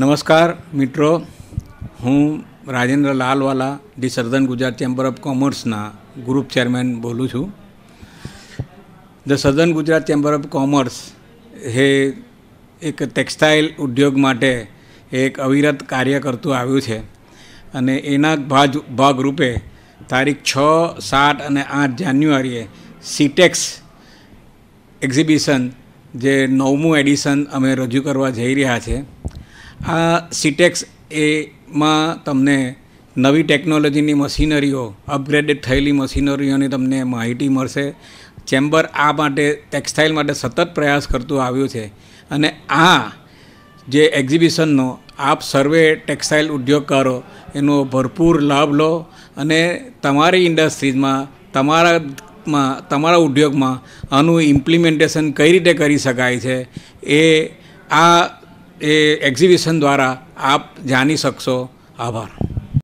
નમસ્કાર મિત્રો હું Rajendra Lalwala the southern Gujarat chamber of કોમર્સના ગ્રુપ ચેરમેન બોલું છું the southern Gujarat chamber of commerce હે એક ટેક્સટાઇલ ઉદ્યોગ માટે એક અવિરત કાર્ય કરતું આવ્યું છે અને એના ભાજ ભાગરૂપે તારીખ છ સાત અને આઠ જાન્યુઆરીએ સીટેક્સ e એક્ઝિબિશન જે નવમું એડિશન અમે રજૂ કરવા જઈ રહ્યા છીએ આ સિટેક્સ e એમાં તમને નવી ટેકનોલોજીની મશીનરીઓ અપગ્રેડેડ થયેલી મશીનરીઓની તમને માહિતી મળશે ચેમ્બર આ માટે ટેક્સટાઇલ માટે સતત પ્રયાસ કરતું આવ્યું છે અને આ જે એક્ઝિબિશનનો આપ સર્વે ટેક્સટાઇલ ઉદ્યોગકારો એનો ભરપૂર લાભ લો અને તમારી ઇન્ડસ્ટ્રીઝમાં તમારામાં તમારા ઉદ્યોગમાં આનું ઇમ્પ્લિમેન્ટેશન કઈ રીતે કરી શકાય છે એ આ એ એક્ઝિબિશન દ્વારા આપ જાણી શકશો આભાર